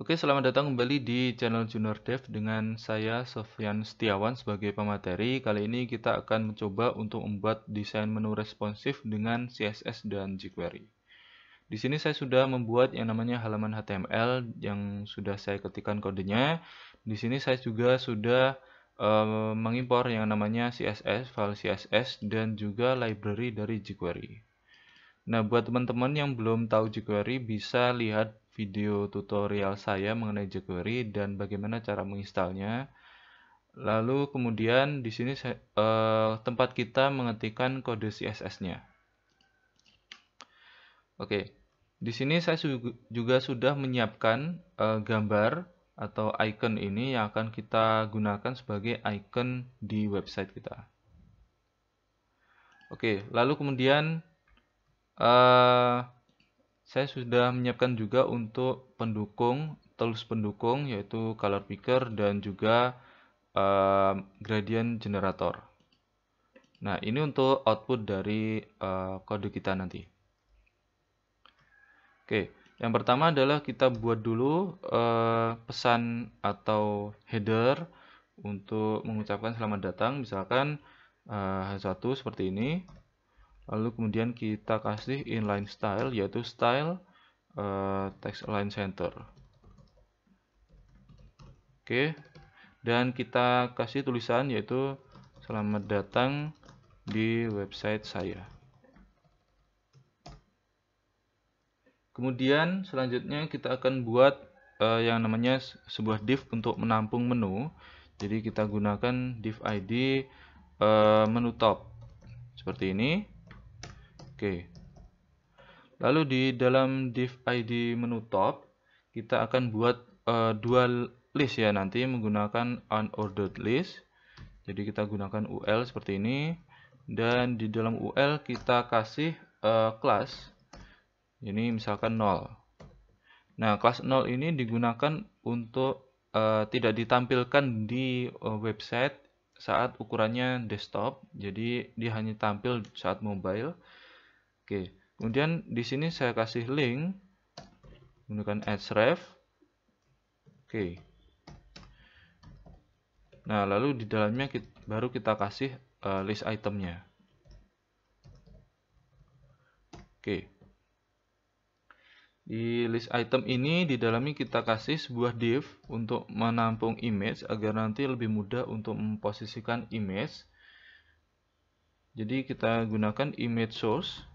Oke, selamat datang kembali di channel Junior Dev dengan saya Sofyan Setiawan sebagai pemateri. Kali ini kita akan mencoba untuk membuat desain menu responsif dengan CSS dan jQuery. Di sini saya sudah membuat yang namanya halaman HTML yang sudah saya ketikkan kodenya. Di sini saya juga sudah uh, mengimpor yang namanya CSS, file CSS dan juga library dari jQuery. Nah, buat teman-teman yang belum tahu jQuery bisa lihat video tutorial saya mengenai jQuery dan bagaimana cara menginstalnya. Lalu kemudian di sini eh, tempat kita mengetikkan kode CSS-nya. Oke, di sini saya juga sudah menyiapkan eh, gambar atau icon ini yang akan kita gunakan sebagai icon di website kita. Oke, lalu kemudian eh, saya sudah menyiapkan juga untuk pendukung tools pendukung yaitu color picker dan juga uh, gradient generator nah ini untuk output dari uh, kode kita nanti oke yang pertama adalah kita buat dulu uh, pesan atau header untuk mengucapkan selamat datang misalkan H1 seperti ini lalu kemudian kita kasih inline style yaitu style uh, text align center oke dan kita kasih tulisan yaitu selamat datang di website saya kemudian selanjutnya kita akan buat uh, yang namanya sebuah div untuk menampung menu jadi kita gunakan div id uh, eh, menu top seperti ini Oke. Lalu di dalam div ID menu top, kita akan buat uh, dua list ya nanti menggunakan unordered list. Jadi kita gunakan UL seperti ini dan di dalam UL kita kasih uh, eh, kelas ini misalkan 0. Nah, class 0 ini digunakan untuk uh, tidak ditampilkan di uh, website saat ukurannya desktop. Jadi dia hanya tampil saat mobile. Oke, kemudian di sini saya kasih link menggunakan href. Oke. Nah, lalu di dalamnya kita, baru kita kasih uh, list itemnya. Oke. Di list item ini di dalamnya kita kasih sebuah div untuk menampung image agar nanti lebih mudah untuk memposisikan image. Jadi kita gunakan image source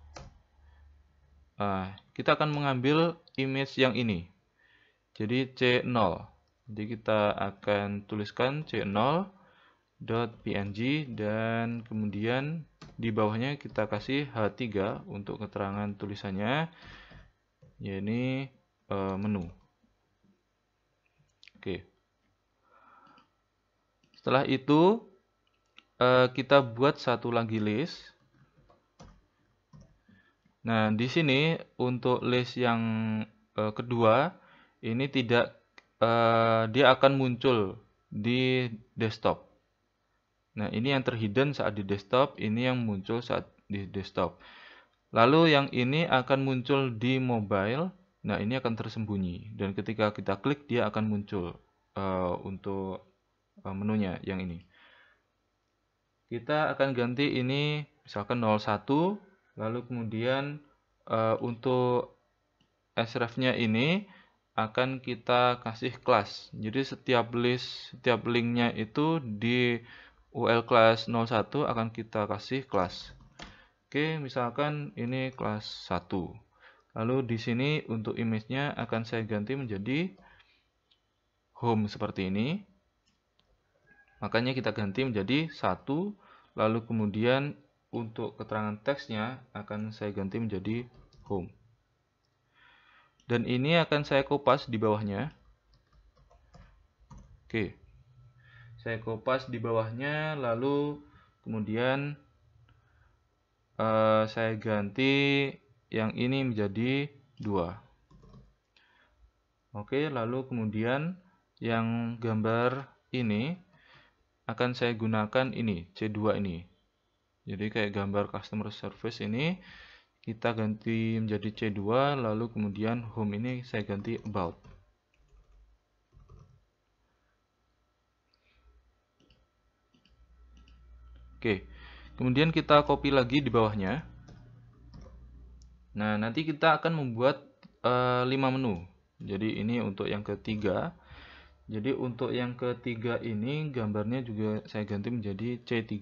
Nah, kita akan mengambil image yang ini jadi C0 jadi kita akan tuliskan C0 .png dan kemudian di bawahnya kita kasih H3 untuk keterangan tulisannya yaitu e, menu oke setelah itu e, kita buat satu lagi list Nah, di sini untuk list yang e, kedua ini tidak e, dia akan muncul di desktop. Nah, ini yang terhidden saat di desktop, ini yang muncul saat di desktop. Lalu yang ini akan muncul di mobile. Nah, ini akan tersembunyi dan ketika kita klik dia akan muncul uh, untuk uh, menunya yang ini. Kita akan ganti ini misalkan 01 Lalu kemudian uh, untuk href-nya ini akan kita kasih kelas. Jadi setiap list, setiap linknya itu di UL kelas 01 akan kita kasih kelas. Oke, misalkan ini kelas 1. Lalu di sini untuk image-nya akan saya ganti menjadi home seperti ini. Makanya kita ganti menjadi satu lalu kemudian untuk keterangan teksnya akan saya ganti menjadi home. Dan ini akan saya kupas di bawahnya. Oke. Saya kupas di bawahnya lalu kemudian uh, saya ganti yang ini menjadi dua. Oke, lalu kemudian yang gambar ini akan saya gunakan ini, C2 ini jadi kayak gambar customer service ini kita ganti menjadi C2 lalu kemudian home ini saya ganti about Oke kemudian kita copy lagi di bawahnya nah nanti kita akan membuat uh, eh, 5 menu jadi ini untuk yang ketiga jadi untuk yang ketiga ini gambarnya juga saya ganti menjadi C3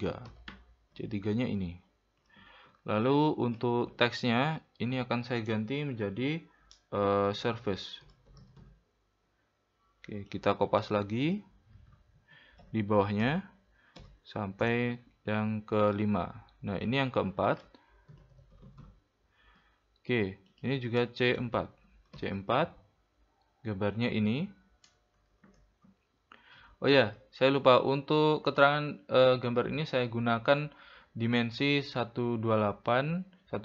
C3-nya ini. Lalu untuk teksnya ini akan saya ganti menjadi uh, eh, service. Oke, kita kopas lagi di bawahnya sampai yang kelima. Nah, ini yang keempat. Oke, ini juga C4. C4 gambarnya ini. Oh ya, saya lupa untuk keterangan uh, gambar ini saya gunakan dimensi 128 128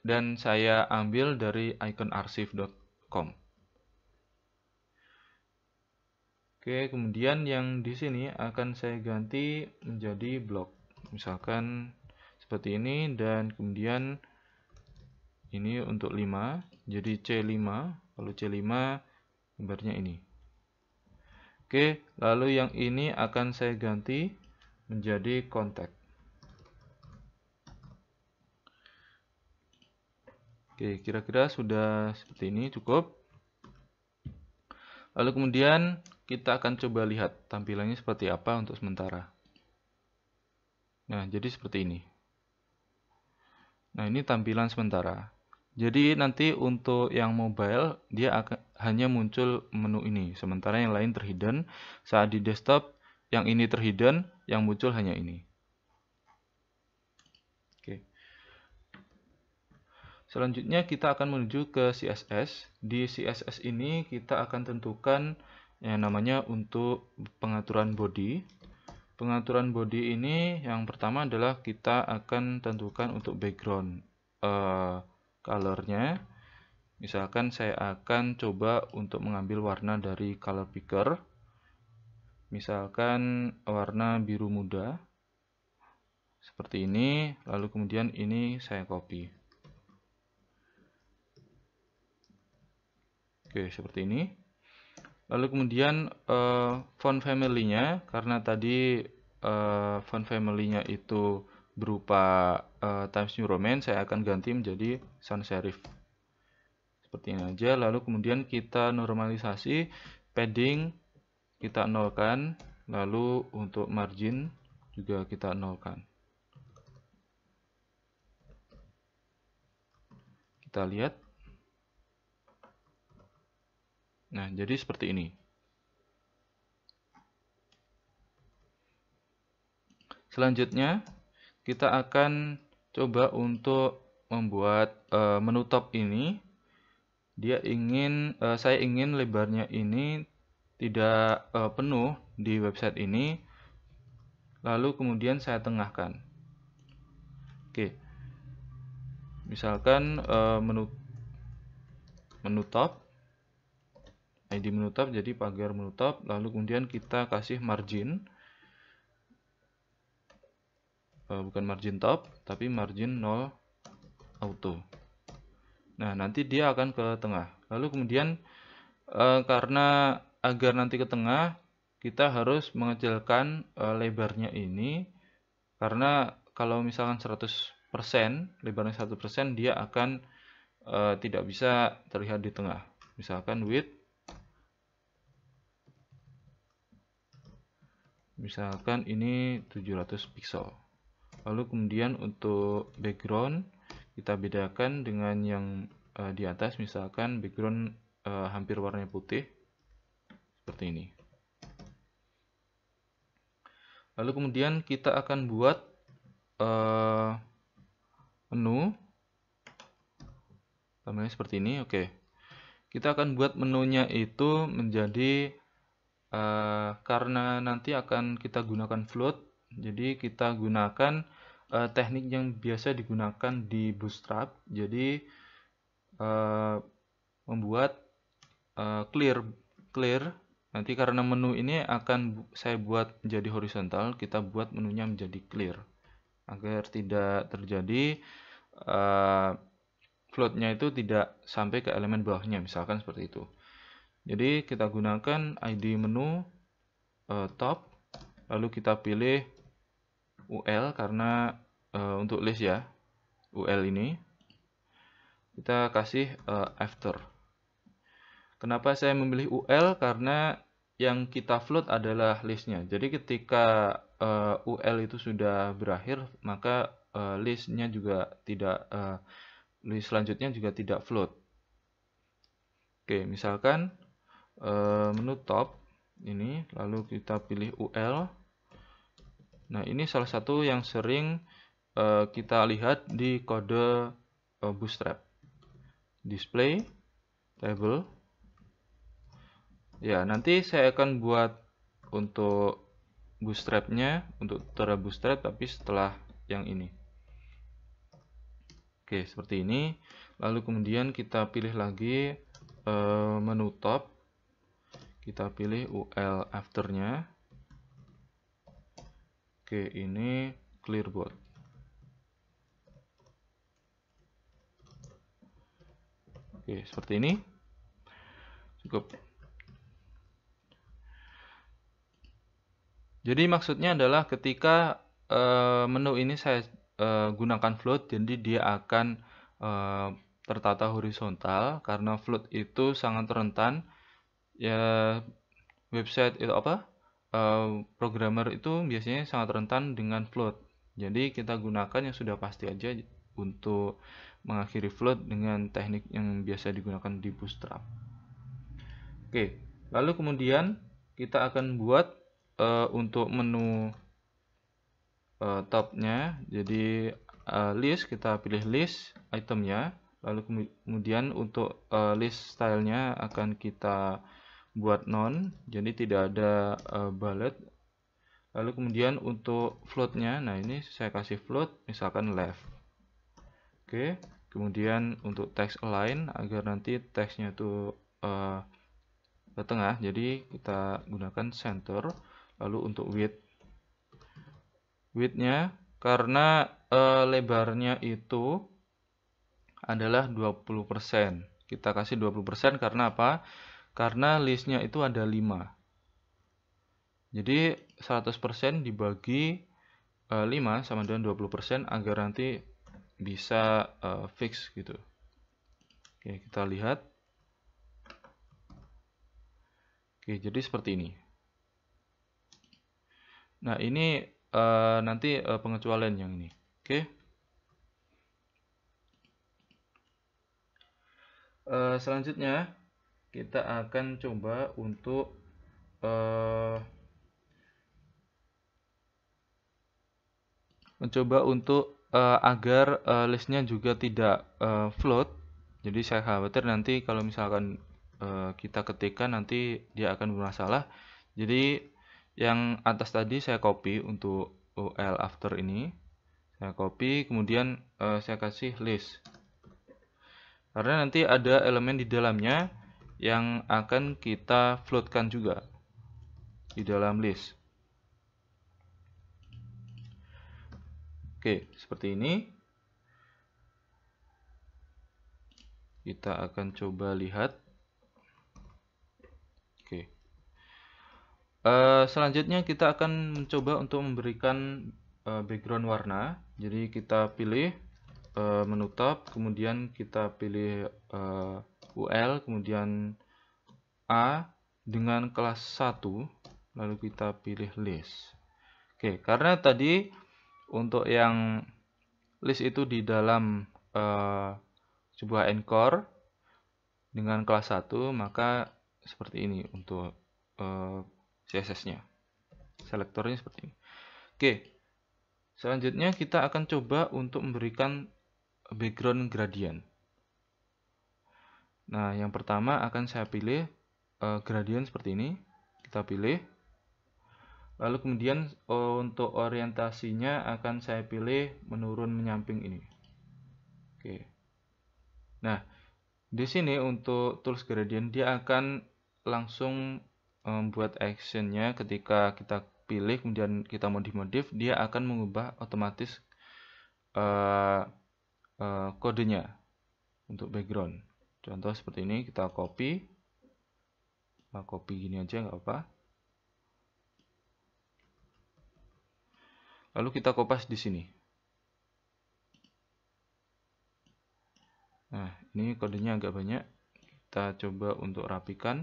dan saya ambil dari iconarchive.com. Oke, kemudian yang di sini akan saya ganti menjadi blok. Misalkan seperti ini dan kemudian ini untuk 5, jadi C5. Kalau C5 gambarnya ini. Oke, lalu yang ini akan saya ganti menjadi kontak. Oke, kira-kira sudah seperti ini cukup. Lalu kemudian kita akan coba lihat tampilannya seperti apa untuk sementara. Nah, jadi seperti ini. Nah, ini tampilan sementara. Jadi nanti untuk yang mobile dia akan hanya muncul menu ini, sementara yang lain terhidden. Saat di desktop, yang ini terhidden, yang muncul hanya ini. Oke. Selanjutnya kita akan menuju ke CSS. Di CSS ini kita akan tentukan yang namanya untuk pengaturan body. Pengaturan body ini yang pertama adalah kita akan tentukan untuk background uh, colornya. Misalkan saya akan coba untuk mengambil warna dari color picker. Misalkan warna biru muda. Seperti ini, lalu kemudian ini saya copy. Oke, seperti ini. Lalu kemudian uh, font family-nya, karena tadi uh, font family-nya itu berupa uh, Times New Roman, saya akan ganti menjadi sans serif seperti ini aja lalu kemudian kita normalisasi padding kita nolkan lalu untuk margin juga kita nolkan kita lihat nah jadi seperti ini selanjutnya kita akan coba untuk membuat e, eh, menutup ini dia ingin uh, saya ingin lebarnya ini tidak uh, penuh di website ini lalu kemudian saya tengahkan oke misalkan uh, menu menu top ID menu top jadi pagar menu top lalu kemudian kita kasih margin bukan margin top tapi margin 0 auto Nah, nanti dia akan ke tengah. Lalu kemudian e, karena agar nanti ke tengah, kita harus mengecilkan e, lebarnya ini karena kalau misalkan 100%, lebarnya 1% dia akan e, tidak bisa terlihat di tengah. Misalkan width misalkan ini 700 pixel. Lalu kemudian untuk background kita bedakan dengan yang uh, di atas misalkan background uh, hampir warnanya putih seperti ini lalu kemudian kita akan buat uh, menu tampilannya seperti ini oke kita akan buat menunya itu menjadi uh, karena nanti akan kita gunakan float jadi kita gunakan uh, teknik yang biasa digunakan di Bootstrap. Jadi uh, membuat uh, clear clear nanti karena menu ini akan saya buat menjadi horizontal, kita buat menunya menjadi clear agar tidak terjadi uh, floatnya itu tidak sampai ke elemen bawahnya misalkan seperti itu. Jadi kita gunakan ID menu uh, top lalu kita pilih UL karena uh, untuk list ya UL ini kita kasih uh, after kenapa saya memilih UL karena yang kita float adalah listnya jadi ketika uh, eh, UL itu sudah berakhir maka uh, listnya juga tidak uh, list selanjutnya juga tidak float oke misalkan uh, menu top ini lalu kita pilih UL Nah, ini salah satu yang sering uh, kita lihat di kode uh, bootstrap. Display table. Ya, nanti saya akan buat untuk bootstrapnya, untuk tera bootstrap, tapi setelah yang ini. Oke, seperti ini. Lalu kemudian kita pilih lagi uh, menu top. Kita pilih UL afternya. nya Oke, ini clear board. Oke, seperti ini. Cukup. Jadi maksudnya adalah ketika e, menu ini saya e, gunakan float, jadi dia akan e, tertata horizontal karena float itu sangat rentan. Ya website itu apa? Eh, programmer itu biasanya sangat rentan dengan float. Jadi kita gunakan yang sudah pasti aja untuk mengakhiri float dengan teknik yang biasa digunakan di Bootstrap. Oke, lalu kemudian kita akan buat uh, untuk menu uh, topnya. Jadi uh, list kita pilih list itemnya lalu kemudian untuk uh, list stylenya akan kita buat non jadi tidak ada uh, eh, bullet lalu kemudian untuk floatnya nah ini saya kasih float misalkan left oke kemudian untuk text align agar nanti teksnya itu uh, ke eh, tengah jadi kita gunakan center lalu untuk width widthnya karena uh, lebarnya itu adalah 20% kita kasih 20% karena apa karena listnya itu ada 5 jadi 100% dibagi 5 eh, sama dengan 20% agar nanti bisa eh, fix gitu oke kita lihat oke jadi seperti ini nah ini eh, nanti pengecualian yang ini oke selanjutnya kita akan coba untuk uh, mencoba untuk uh, agar uh, listnya juga tidak uh, float jadi saya khawatir nanti kalau misalkan uh, kita ketikkan nanti dia akan bermasalah jadi yang atas tadi saya copy untuk ul after ini saya copy kemudian uh, saya kasih list karena nanti ada elemen di dalamnya yang akan kita floatkan juga di dalam list. Oke, seperti ini. Kita akan coba lihat. Oke. Uh, selanjutnya kita akan mencoba untuk memberikan uh, background warna. Jadi kita pilih uh, menu tab, kemudian kita pilih uh, UL kemudian A dengan kelas 1 lalu kita pilih list Oke karena tadi untuk yang list itu di dalam uh, sebuah encore dengan kelas 1 maka seperti ini untuk uh, eh, CSS nya selektornya seperti ini Oke selanjutnya kita akan coba untuk memberikan background gradient Nah, yang pertama akan saya pilih uh, gradien seperti ini. Kita pilih. Lalu kemudian uh, untuk orientasinya akan saya pilih menurun menyamping ini. Oke. Nah, di sini untuk tools gradient dia akan langsung eh, membuat um, actionnya ketika kita pilih kemudian kita modif-modif dia akan mengubah otomatis uh, uh, kodenya untuk background contoh seperti ini kita copy kita nah, copy gini aja nggak apa lalu kita kopas di sini nah ini kodenya agak banyak kita coba untuk rapikan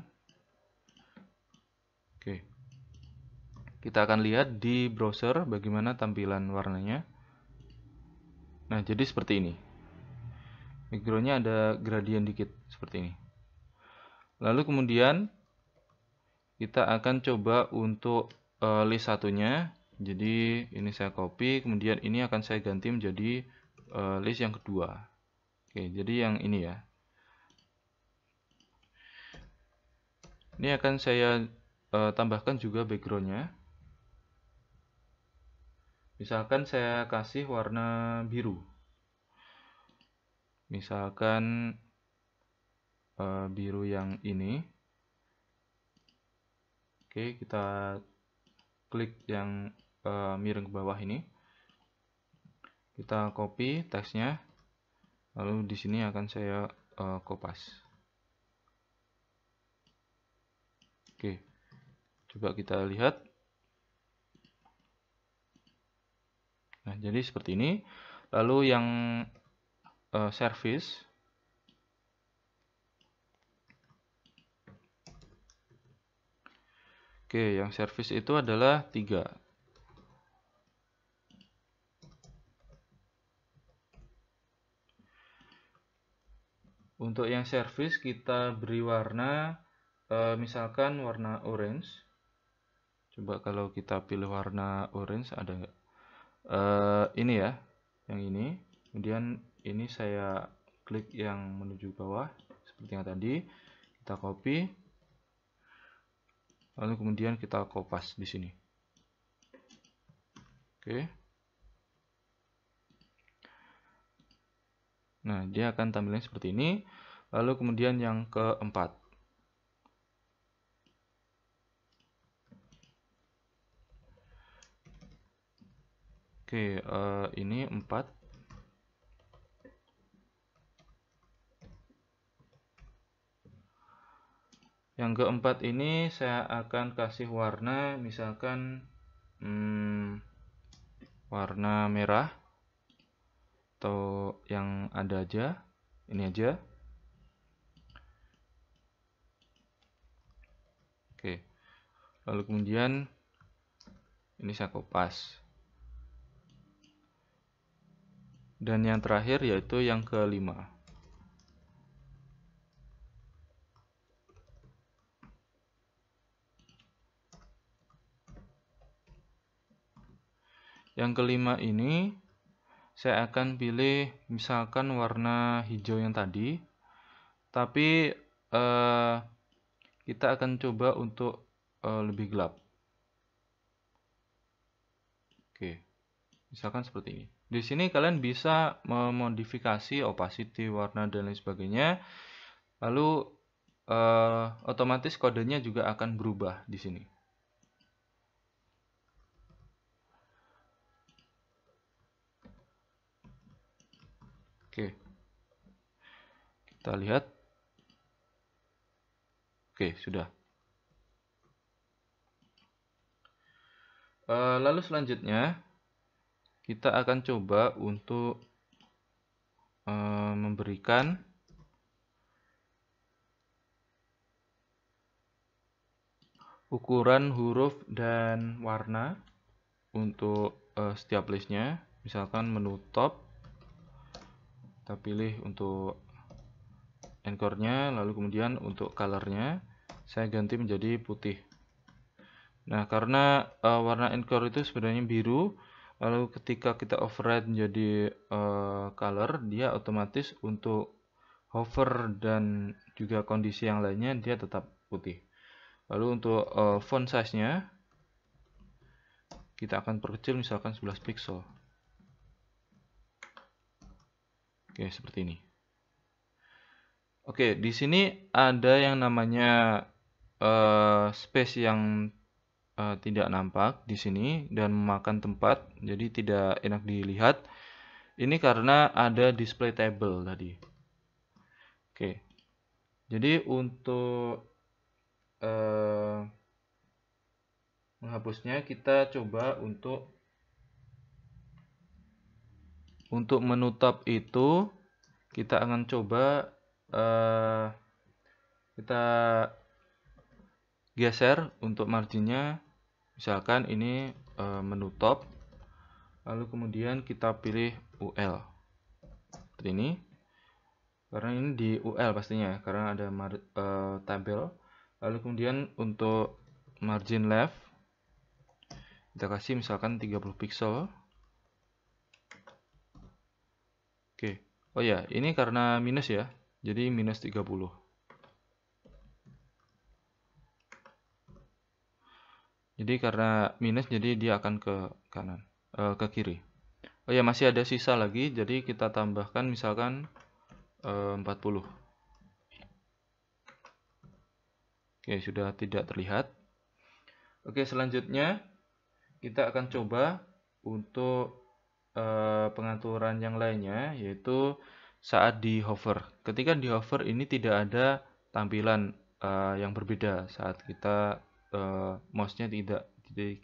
oke kita akan lihat di browser bagaimana tampilan warnanya nah jadi seperti ini backgroundnya ada gradien dikit seperti ini lalu kemudian kita akan coba untuk uh, list satunya jadi ini saya copy kemudian ini akan saya ganti menjadi uh, list yang kedua oke jadi yang ini ya ini akan saya uh, tambahkan juga backgroundnya misalkan saya kasih warna biru misalkan uh, biru yang ini oke kita klik yang uh, miring ke bawah ini kita copy teksnya lalu di sini akan saya uh, kopas oke coba kita lihat nah jadi seperti ini lalu yang uh, service Oke, yang service itu adalah tiga. Untuk yang service kita beri warna uh, misalkan warna orange. Coba kalau kita pilih warna orange ada nggak? uh, ini ya, yang ini. Kemudian ini saya klik yang menuju bawah seperti yang tadi kita copy lalu kemudian kita copas di sini oke nah dia akan tampilnya seperti ini lalu kemudian yang keempat oke uh, ini empat yang keempat ini saya akan kasih warna misalkan hmm, warna merah atau yang ada aja ini aja oke lalu kemudian ini saya kopas dan yang terakhir yaitu yang kelima Yang kelima ini saya akan pilih misalkan warna hijau yang tadi. Tapi eh, kita akan coba untuk eh, lebih gelap. Oke. Misalkan seperti ini. Di sini kalian bisa memodifikasi opacity, warna dan lain sebagainya. Lalu eh, otomatis kodenya juga akan berubah di sini. Oke. Kita lihat. Oke, sudah. Eh, lalu selanjutnya kita akan coba untuk eh, memberikan ukuran huruf dan warna untuk eh, setiap listnya misalkan menu top kita pilih untuk encore-nya lalu kemudian untuk color-nya saya ganti menjadi putih nah karena uh, warna encore itu sebenarnya biru lalu ketika kita override menjadi uh, color dia otomatis untuk hover dan juga kondisi yang lainnya dia tetap putih lalu untuk uh, font size nya kita akan perkecil misalkan 11 pixel Oke, seperti ini. Oke, di sini ada yang namanya uh, space yang uh, tidak nampak di sini dan memakan tempat, jadi tidak enak dilihat. Ini karena ada display table tadi. Oke, jadi untuk uh, menghapusnya kita coba untuk untuk menutup itu kita akan coba uh, kita geser untuk marginnya misalkan ini uh, menutup lalu kemudian kita pilih UL seperti ini karena ini di UL pastinya karena ada mar, uh, tabel lalu kemudian untuk margin left kita kasih misalkan 30 pixel Oke. Oh ya, ini karena minus ya. Jadi minus 30. Jadi karena minus jadi dia akan ke kanan, uh, ke kiri. Oh ya, masih ada sisa lagi. Jadi kita tambahkan misalkan eh, uh, 40. Oke, sudah tidak terlihat. Oke, selanjutnya kita akan coba untuk Eh, pengaturan yang lainnya yaitu saat di hover. Ketika di hover ini tidak ada tampilan eh, yang berbeda saat kita eh, mouse-nya tidak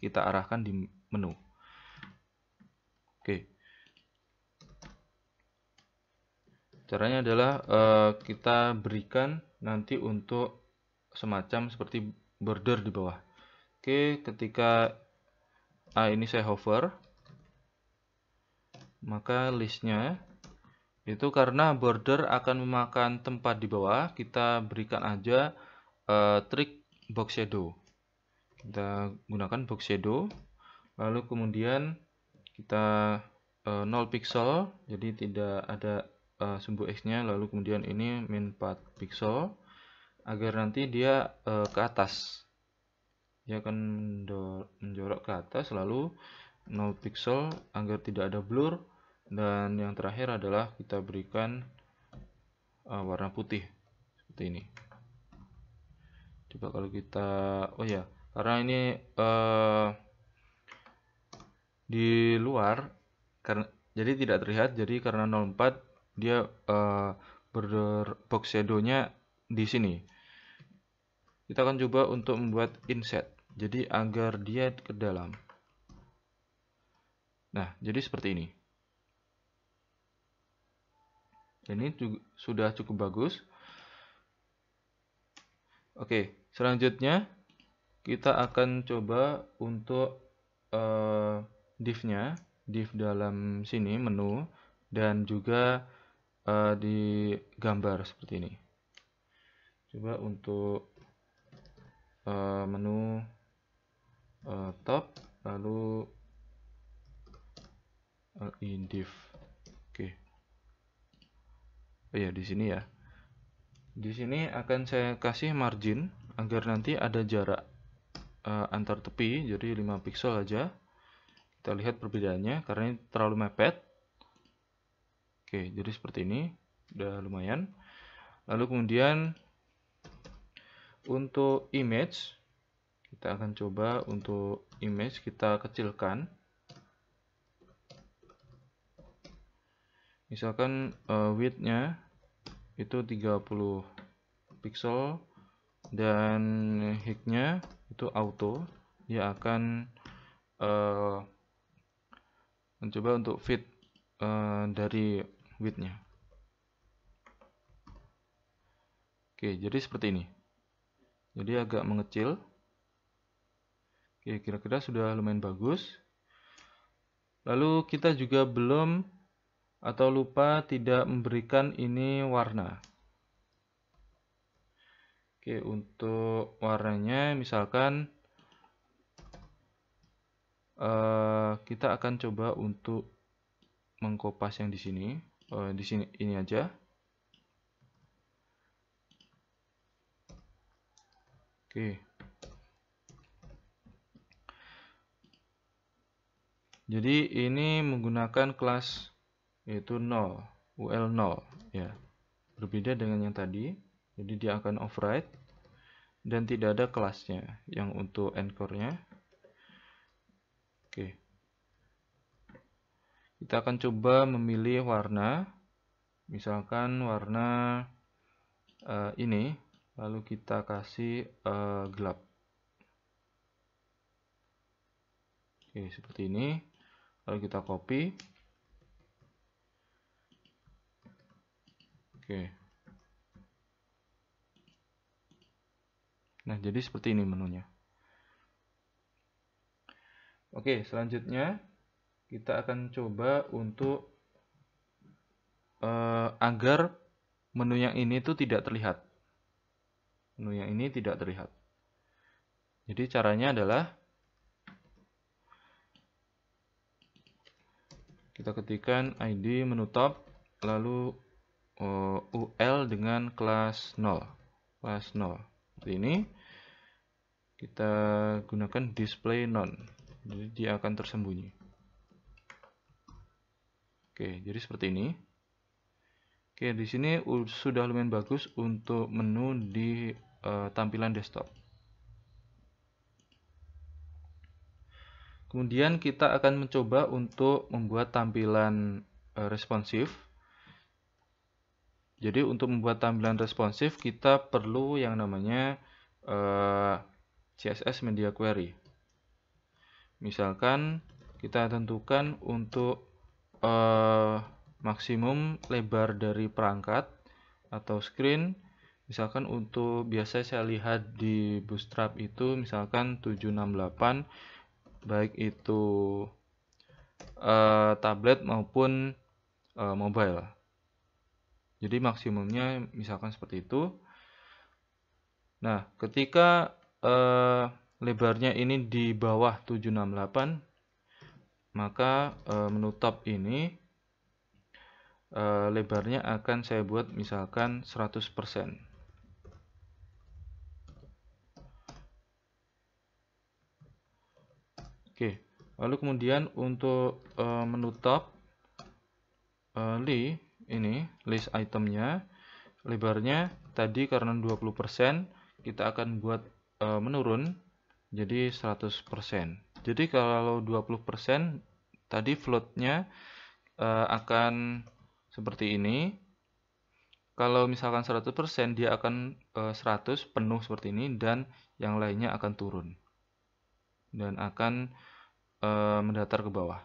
kita arahkan di menu. Oke. Caranya adalah eh, kita berikan nanti untuk semacam seperti border di bawah. Oke, ketika ah, ini saya hover, maka listnya itu karena border akan memakan tempat di bawah kita berikan aja uh, trik box shadow kita gunakan box shadow lalu kemudian kita uh, eh, 0 pixel jadi tidak ada uh, sumbu X nya lalu kemudian ini min 4 pixel agar nanti dia uh, ke atas dia akan menjorok ke atas lalu 0 pixel agar tidak ada blur dan yang terakhir adalah kita berikan uh, warna putih seperti ini coba kalau kita oh ya karena ini uh, di luar karena jadi tidak terlihat jadi karena 04 dia uh, eh, border box shadownya di sini kita akan coba untuk membuat inset jadi agar dia ke dalam nah jadi seperti ini Dan ini sudah cukup bagus. Oke, selanjutnya kita akan coba untuk uh, div-nya, div dalam sini menu dan juga uh, di gambar seperti ini. Coba untuk uh, menu uh, top lalu uh, in div. Oh ya di sini ya di sini akan saya kasih margin agar nanti ada jarak uh, antar tepi jadi 5 pixel aja kita lihat perbedaannya karena ini terlalu mepet oke jadi seperti ini udah lumayan lalu kemudian untuk image kita akan coba untuk image kita kecilkan misalkan uh, widthnya itu 30 pixel dan hiknya itu auto dia akan uh, mencoba untuk fit uh, dari widthnya oke jadi seperti ini jadi agak mengecil oke kira-kira sudah lumayan bagus lalu kita juga belum atau lupa tidak memberikan ini warna. Oke, untuk warnanya misalkan uh, kita akan coba untuk mengkopas yang di sini, uh, di sini ini aja. Oke. Jadi ini menggunakan kelas yaitu 0, UL 0 ya. Berbeda dengan yang tadi, jadi dia akan override dan tidak ada kelasnya yang untuk encore nya Oke. Kita akan coba memilih warna misalkan warna uh, ini lalu kita kasih uh, gelap. Oke, seperti ini. Lalu kita copy Oke. Nah, jadi seperti ini menunya. Oke, selanjutnya kita akan coba untuk uh, agar menu yang ini tuh tidak terlihat. Menu yang ini tidak terlihat. Jadi caranya adalah kita ketikkan ID menu top, lalu uh, eh, UL dengan kelas 0 kelas 0 Seperti ini kita gunakan display none jadi dia akan tersembunyi oke jadi seperti ini oke di sini sudah lumayan bagus untuk menu di uh, tampilan desktop kemudian kita akan mencoba untuk membuat tampilan eh, responsif jadi untuk membuat tampilan responsif kita perlu yang namanya uh, eh, CSS media query. Misalkan kita tentukan untuk uh, maksimum lebar dari perangkat atau screen misalkan untuk biasa saya lihat di bootstrap itu misalkan 768 baik itu uh, tablet maupun uh, mobile jadi maksimumnya misalkan seperti itu. Nah, ketika eh, lebarnya ini di bawah 768, maka eh, menutup ini eh, lebarnya akan saya buat misalkan 100%. Oke, lalu kemudian untuk eh, menutup eh, li ini list itemnya lebarnya tadi karena 20% kita akan buat e, menurun jadi 100% jadi kalau 20% tadi floatnya e, akan seperti ini kalau misalkan 100% dia akan e, eh, 100 penuh seperti ini dan yang lainnya akan turun dan akan e, mendatar ke bawah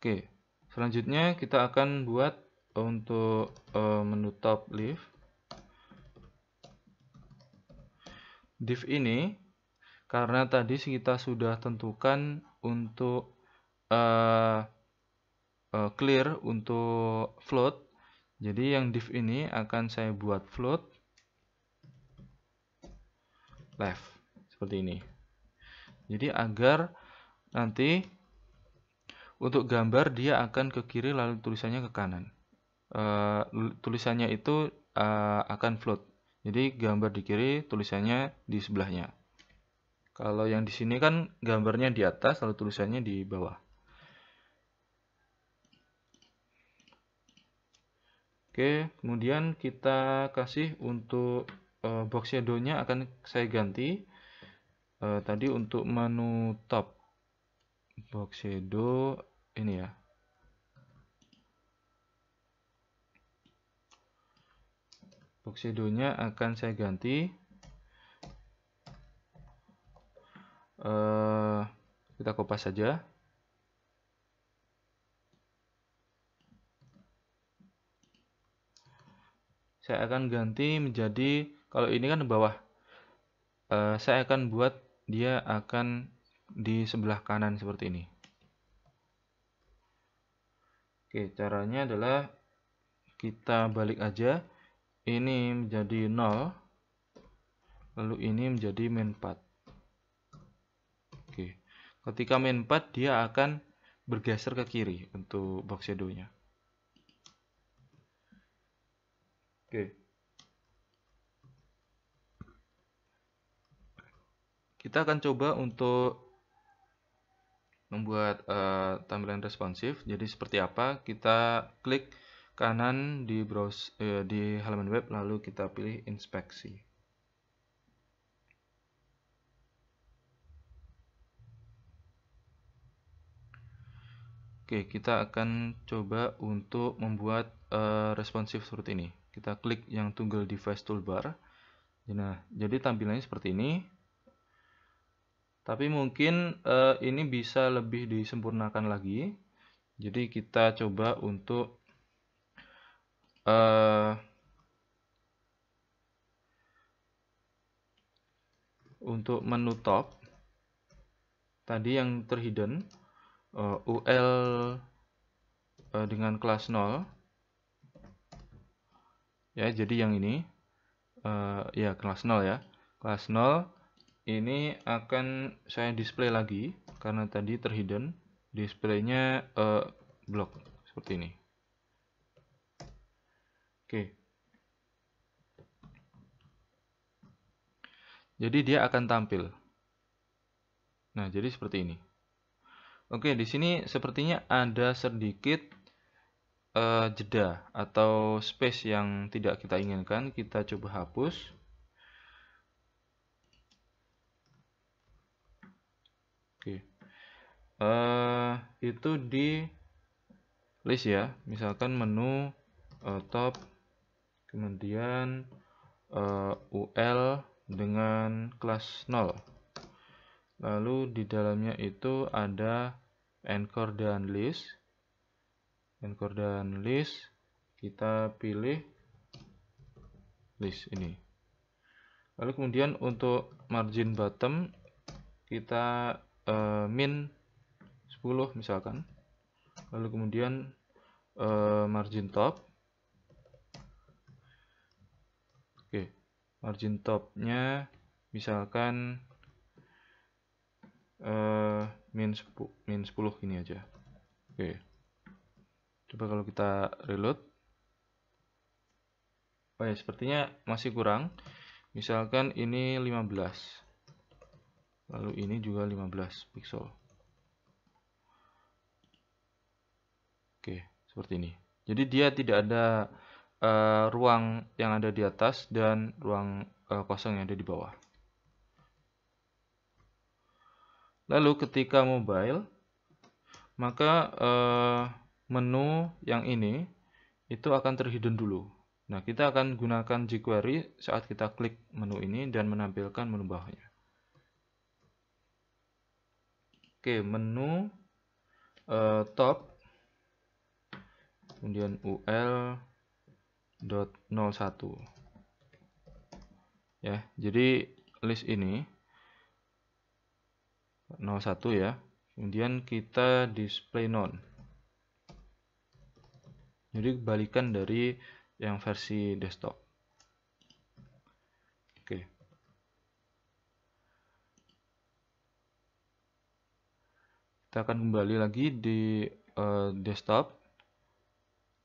oke selanjutnya kita akan buat untuk uh, menu top lift div ini karena tadi kita sudah tentukan untuk uh, uh, clear untuk float jadi yang div ini akan saya buat float left seperti ini jadi agar nanti untuk gambar dia akan ke kiri lalu tulisannya ke kanan. Uh, tulisannya itu uh, akan float. Jadi gambar di kiri, tulisannya di sebelahnya. Kalau yang di sini kan gambarnya di atas lalu tulisannya di bawah. Oke, kemudian kita kasih untuk uh, box shadownya akan saya ganti uh, tadi untuk menu top box shadow ini ya box shadow-nya akan saya ganti uh, kita kopas saja saya akan ganti menjadi kalau ini kan bawah uh, saya akan buat dia akan di sebelah kanan seperti ini. Oke, caranya adalah kita balik aja. Ini menjadi 0. Lalu ini menjadi min 4. Oke. Ketika min 4 dia akan bergeser ke kiri untuk box shadow-nya. Oke. Kita akan coba untuk membuat uh, tampilan responsif. Jadi seperti apa? Kita klik kanan di browser uh, eh, di halaman web lalu kita pilih inspeksi. Oke, kita akan coba untuk membuat uh, responsif seperti ini. Kita klik yang tunggal device toolbar. Nah, jadi tampilannya seperti ini. Tapi mungkin uh, ini bisa lebih disempurnakan lagi. Jadi kita coba untuk uh, untuk menu top tadi yang terhidden uh, eh, UL uh, dengan kelas 0 ya jadi yang ini uh, ya kelas 0 ya kelas 0 ini akan saya display lagi karena tadi terhidden displaynya uh, eh, blok seperti ini oke jadi dia akan tampil nah jadi seperti ini oke di sini sepertinya ada sedikit uh, jeda atau space yang tidak kita inginkan kita coba hapus uh, itu di list ya misalkan menu uh, top kemudian uh, eh, UL dengan kelas 0 lalu di dalamnya itu ada anchor dan list anchor dan list kita pilih list ini lalu kemudian untuk margin bottom kita uh, min 10 misalkan lalu kemudian uh, margin top oke margin topnya misalkan uh, min, 10, min 10 gini aja oke coba kalau kita reload oh ya sepertinya masih kurang misalkan ini 15 lalu ini juga 15 pixel Oke, seperti ini. Jadi dia tidak ada uh, ruang yang ada di atas dan ruang uh, kosong yang ada di bawah. Lalu ketika mobile, maka uh, menu yang ini itu akan terhidden dulu. Nah, kita akan gunakan jQuery saat kita klik menu ini dan menampilkan menu bawahnya. Oke, menu uh, top kemudian ul.01 ya jadi list ini 01 ya kemudian kita display none jadi kebalikan dari yang versi desktop oke kita akan kembali lagi di uh, desktop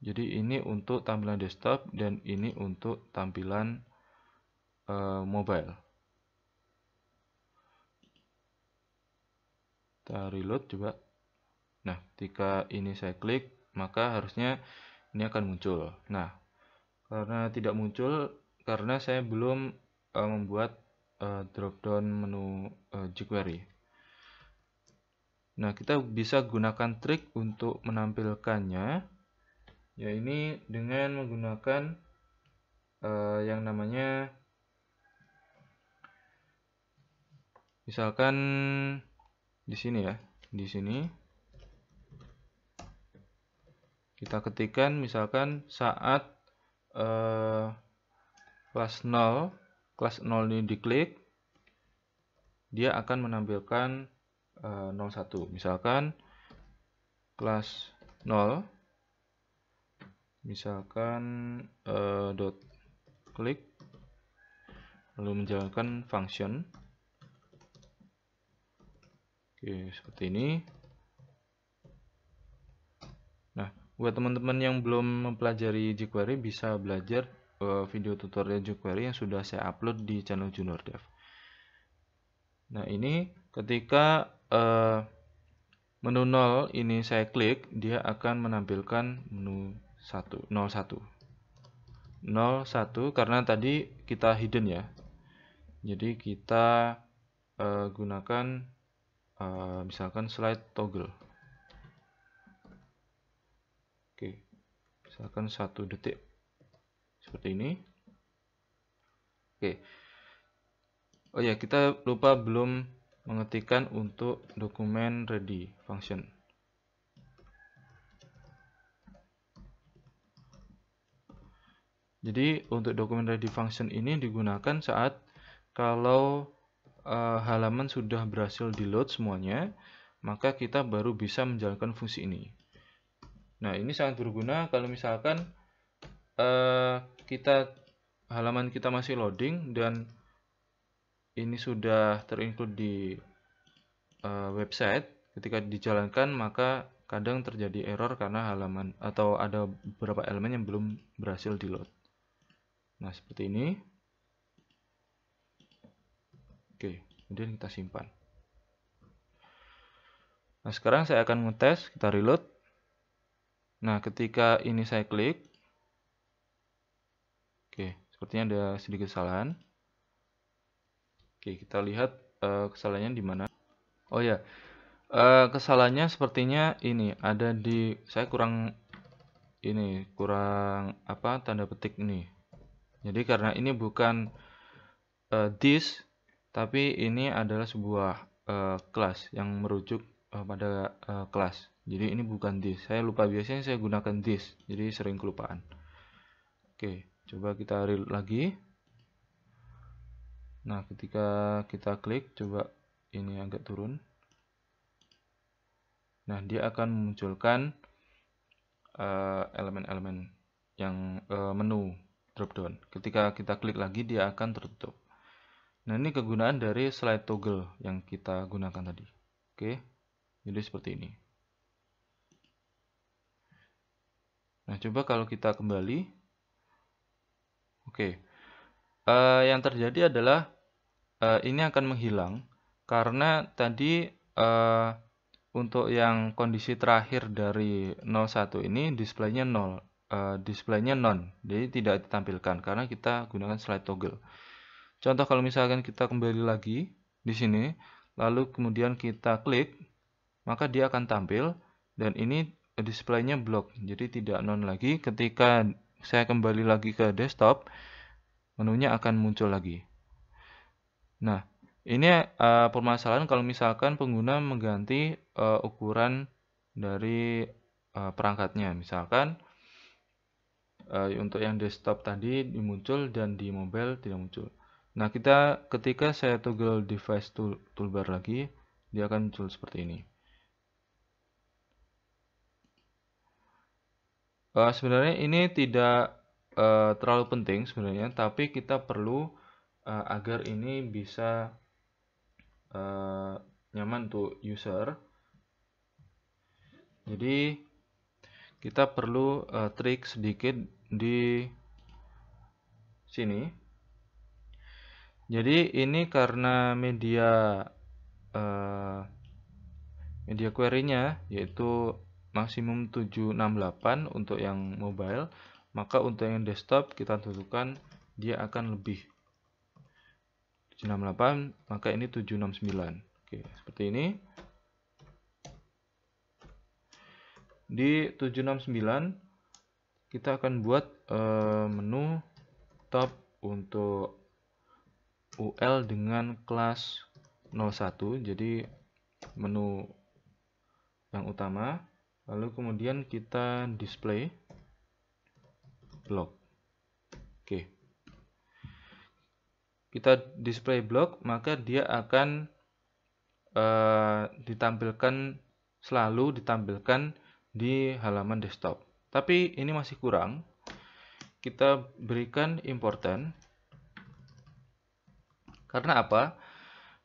jadi ini untuk tampilan desktop dan ini untuk tampilan uh, mobile. Kita reload coba. Nah, ketika ini saya klik, maka harusnya ini akan muncul. Nah, karena tidak muncul karena saya belum uh, membuat uh, drop-down menu uh, jQuery. Nah, kita bisa gunakan trik untuk menampilkannya ya ini dengan menggunakan uh, yang namanya misalkan di sini ya di sini kita ketikkan misalkan saat uh, kelas 0 kelas 0 ini diklik dia akan menampilkan uh, eh, 01 misalkan kelas 0 misalkan uh, dot klik lalu menjalankan function oke seperti ini nah buat teman-teman yang belum mempelajari jQuery bisa belajar uh, video tutorial jQuery yang sudah saya upload di channel Junior Dev nah ini ketika uh, menu 0 ini saya klik dia akan menampilkan menu 1 0 1 0 1 karena tadi kita hidden ya jadi kita uh, gunakan uh, misalkan slide toggle oke misalkan satu detik seperti ini oke oh ya kita lupa belum mengetikkan untuk dokumen ready function Jadi untuk dokumen ready function ini digunakan saat kalau uh, halaman sudah berhasil di load semuanya, maka kita baru bisa menjalankan fungsi ini. Nah ini sangat berguna kalau misalkan uh, kita halaman kita masih loading dan ini sudah terinclude di uh, website. Ketika dijalankan maka kadang terjadi error karena halaman atau ada beberapa elemen yang belum berhasil di load. Nah, seperti ini. Oke, kemudian kita simpan. Nah, sekarang saya akan ngetes, kita reload. Nah, ketika ini saya klik. Oke, sepertinya ada sedikit kesalahan. Oke, kita lihat uh, kesalahannya di mana. Oh ya, yeah. kesalahannya sepertinya ini ada di saya kurang ini kurang apa tanda petik nih jadi karena ini bukan uh, eh, this tapi ini adalah sebuah uh, kelas yang merujuk uh, pada uh, kelas. Jadi ini bukan this. Saya lupa biasanya saya gunakan this. Jadi sering kelupaan. Oke, coba kita reload lagi. Nah, ketika kita klik coba ini agak turun. Nah, dia akan memunculkan elemen-elemen uh, yang uh, menu dropdown. Ketika kita klik lagi dia akan tertutup. Nah ini kegunaan dari slide toggle yang kita gunakan tadi. Oke, jadi seperti ini. Nah coba kalau kita kembali, oke, uh, yang terjadi adalah uh, ini akan menghilang karena tadi uh, untuk yang kondisi terakhir dari 01 ini displaynya 0 uh, displaynya non, jadi tidak ditampilkan karena kita gunakan slide toggle contoh kalau misalkan kita kembali lagi di sini lalu kemudian kita klik maka dia akan tampil dan ini displaynya blok jadi tidak non lagi ketika saya kembali lagi ke desktop menunya akan muncul lagi nah ini uh, permasalahan kalau misalkan pengguna mengganti uh, ukuran dari uh, perangkatnya misalkan uh, untuk yang desktop tadi dimuncul dan di mobile tidak muncul nah kita ketika saya toggle device tool, toolbar lagi dia akan muncul seperti ini uh, sebenarnya ini tidak uh, terlalu penting sebenarnya tapi kita perlu uh, agar ini bisa uh, nyaman untuk user jadi kita perlu uh, trik sedikit di sini. Jadi ini karena media uh, media query-nya yaitu maksimum 768 untuk yang mobile, maka untuk yang desktop kita tentukan dia akan lebih 768 maka ini 769 oke seperti ini di 769 kita akan buat uh, menu top untuk UL dengan kelas 01 jadi menu yang utama lalu kemudian kita display blog. oke kita display blog maka dia akan uh, ditampilkan selalu ditampilkan di halaman desktop tapi ini masih kurang kita berikan important karena apa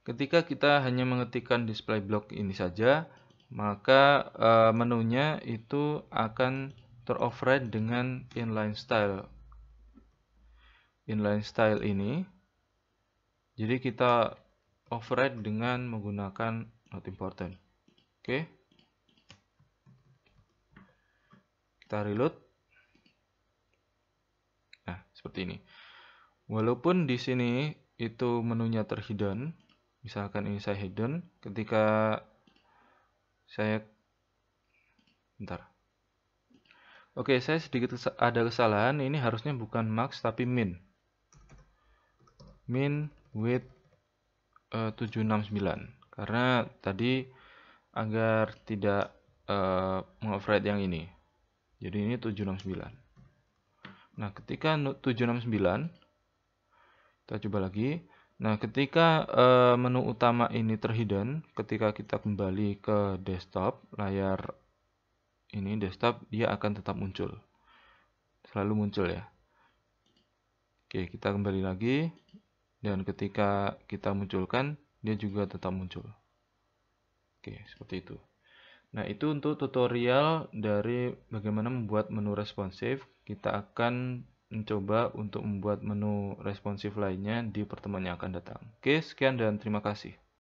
ketika kita hanya mengetikkan display block ini saja maka e, menunya itu akan teroverride dengan inline style inline style ini jadi kita override dengan menggunakan not important oke okay. Kita reload. Nah, seperti ini. Walaupun di sini itu menunya terhidden, misalkan ini saya hidden, ketika saya bentar. Oke, saya sedikit ada kesalahan, ini harusnya bukan max tapi min. Min width eh, uh, 769 karena tadi agar tidak uh, eh, mengoverride yang ini. Jadi ini 769. Nah, ketika 769 kita coba lagi. Nah, ketika uh, menu utama ini terhidden, ketika kita kembali ke desktop, layar ini desktop dia akan tetap muncul. Selalu muncul ya. Oke, kita kembali lagi dan ketika kita munculkan dia juga tetap muncul. Oke, seperti itu. Nah, itu untuk tutorial dari bagaimana membuat menu responsif. Kita akan mencoba untuk membuat menu responsif lainnya di pertemuan yang akan datang. Oke, sekian dan terima kasih.